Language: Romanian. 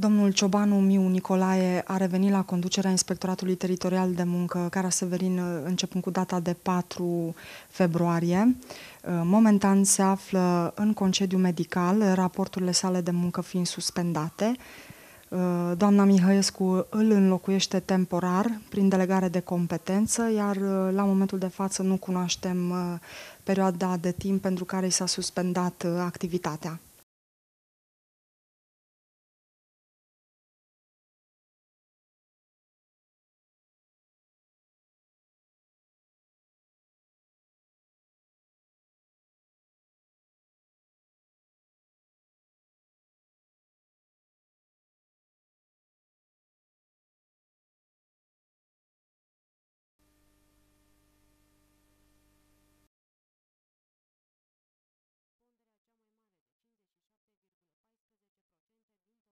Domnul Ciobanu Miu Nicolae a revenit la conducerea Inspectoratului Teritorial de Muncă Cara Severin uh, începând cu data de 4 februarie. Uh, momentan se află în concediu medical, raporturile sale de muncă fiind suspendate. Uh, doamna Mihăiescu îl înlocuiește temporar prin delegare de competență, iar la momentul de față nu cunoaștem perioada de timp pentru care i s-a suspendat activitatea.